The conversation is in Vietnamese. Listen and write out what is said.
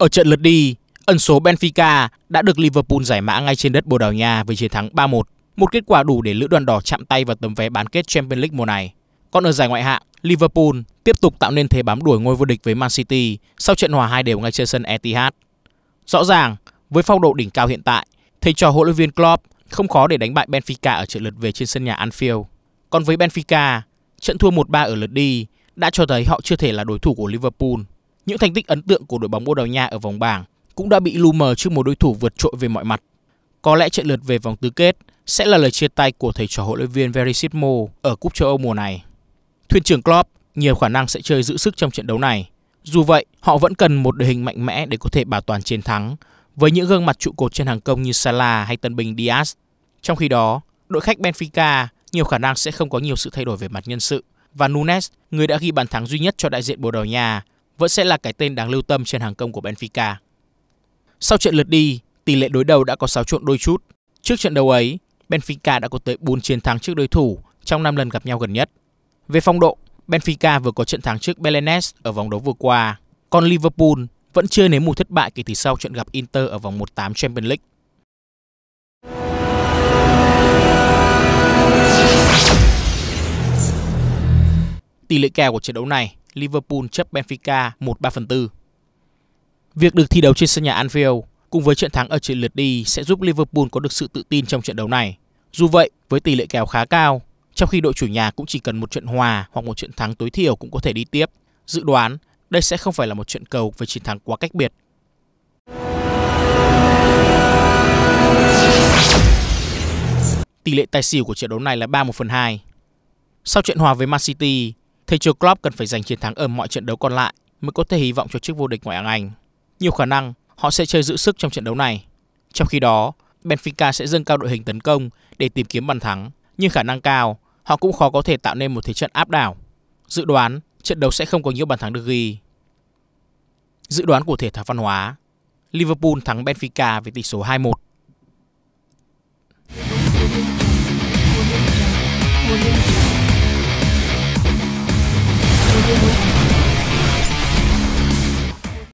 Ở trận lượt đi, ân số Benfica đã được Liverpool giải mã ngay trên đất Bồ Đào Nha với chiến thắng 3-1, một kết quả đủ để lữ đoàn đỏ chạm tay vào tấm vé bán kết Champions League mùa này. Còn ở giải ngoại hạng, Liverpool tiếp tục tạo nên thế bám đuổi ngôi vô địch với Man City sau trận hòa hai đều ngay trên sân Etihad. Rõ ràng, với phong độ đỉnh cao hiện tại, thầy trò huấn luyện viên Klopp không khó để đánh bại Benfica ở trận lượt về trên sân nhà Anfield. Còn với Benfica, trận thua 1-3 ở lượt đi đã cho thấy họ chưa thể là đối thủ của Liverpool những thành tích ấn tượng của đội bóng Bồ Đào Nha ở vòng bảng cũng đã bị lu mờ trước một đối thủ vượt trội về mọi mặt. Có lẽ trận lượt về vòng tứ kết sẽ là lời chia tay của thầy trò huấn luyện viên Verissimo ở cúp châu Âu mùa này. Thuyền trưởng Klopp nhiều khả năng sẽ chơi giữ sức trong trận đấu này. Dù vậy, họ vẫn cần một đội hình mạnh mẽ để có thể bảo toàn chiến thắng với những gương mặt trụ cột trên hàng công như Salah hay tân binh Diaz. Trong khi đó, đội khách Benfica nhiều khả năng sẽ không có nhiều sự thay đổi về mặt nhân sự và Nunes, người đã ghi bàn thắng duy nhất cho đại diện Bồ Đào Nha, vẫn sẽ là cái tên đáng lưu tâm trên hàng công của Benfica. Sau trận lượt đi, tỷ lệ đối đầu đã có xáo trộn đôi chút. Trước trận đấu ấy, Benfica đã có tới 4 chiến thắng trước đối thủ trong 5 lần gặp nhau gần nhất. Về phong độ, Benfica vừa có trận thắng trước Belenes ở vòng đấu vừa qua, còn Liverpool vẫn chưa nếm mùi thất bại kể từ sau trận gặp Inter ở vòng 1/8 Champions League. Tỷ lệ kèo của trận đấu này Liverpool chấp Benfica 1-3 phần 4. Việc được thi đấu trên sân nhà Anfield cùng với trận thắng ở trận lượt đi sẽ giúp Liverpool có được sự tự tin trong trận đấu này. Dù vậy, với tỷ lệ kèo khá cao, trong khi đội chủ nhà cũng chỉ cần một trận hòa hoặc một trận thắng tối thiểu cũng có thể đi tiếp, dự đoán đây sẽ không phải là một trận cầu với chiến thắng quá cách biệt. Tỷ lệ tài xỉu của trận đấu này là 31 phần 2. Sau trận hòa với Man City, Thầy trò Klopp cần phải giành chiến thắng ở mọi trận đấu còn lại mới có thể hy vọng cho chiếc vô địch ngoại hạng Anh. Nhiều khả năng họ sẽ chơi giữ sức trong trận đấu này. Trong khi đó, Benfica sẽ dâng cao đội hình tấn công để tìm kiếm bàn thắng, nhưng khả năng cao họ cũng khó có thể tạo nên một thế trận áp đảo. Dự đoán trận đấu sẽ không có nhiều bàn thắng được ghi. Dự đoán của thể thao văn hóa Liverpool thắng Benfica với tỷ số 2-1.